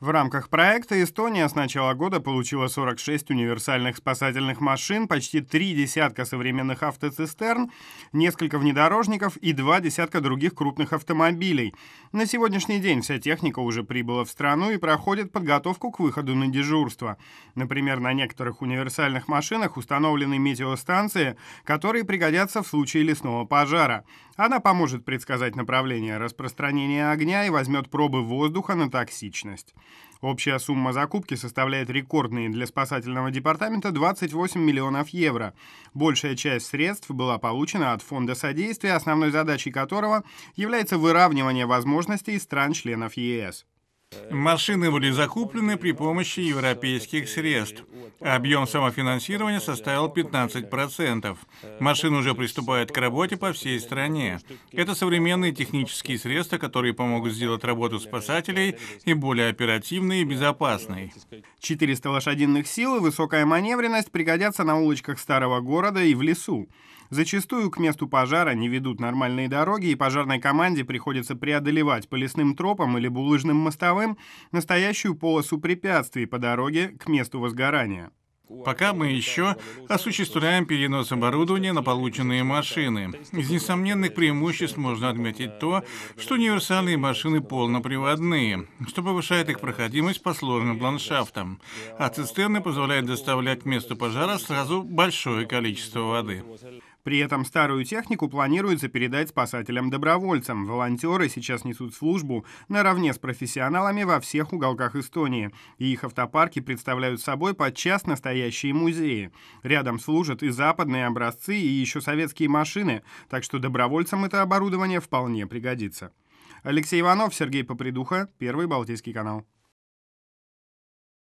В рамках проекта Эстония с начала года получила 46 универсальных спасательных машин, почти три десятка современных автоцистерн, несколько внедорожников и два десятка других крупных автомобилей. На сегодняшний день вся техника уже прибыла в страну и проходит подготовку к выходу на дежурство. Например, на некоторых универсальных машинах установлены метеостанции, которые пригодятся в случае лесного пожара. Она поможет предсказать направление распространения огня и возьмет пробы воздуха на токсичность. Общая сумма закупки составляет рекордные для спасательного департамента 28 миллионов евро. Большая часть средств была получена от фонда содействия, основной задачей которого является выравнивание возможностей стран-членов ЕС. Машины были закуплены при помощи европейских средств. Объем самофинансирования составил 15%. Машины уже приступают к работе по всей стране. Это современные технические средства, которые помогут сделать работу спасателей и более оперативной и безопасной. 400 лошадиных сил и высокая маневренность пригодятся на улочках старого города и в лесу. Зачастую к месту пожара не ведут нормальные дороги, и пожарной команде приходится преодолевать по лесным тропам или булыжным мостовым Таковым настоящую полосу препятствий по дороге к месту возгорания. Пока мы еще осуществляем перенос оборудования на полученные машины. Из несомненных преимуществ можно отметить то, что универсальные машины полноприводные, что повышает их проходимость по сложным ландшафтам, а цистерны позволяют доставлять к месту пожара сразу большое количество воды. При этом старую технику планируется передать спасателям-добровольцам. Волонтеры сейчас несут службу наравне с профессионалами во всех уголках Эстонии. И их автопарки представляют собой подчас настоящие музеи. Рядом служат и западные образцы, и еще советские машины, так что добровольцам это оборудование вполне пригодится. Алексей Иванов, Сергей Попридуха, Первый Балтийский канал.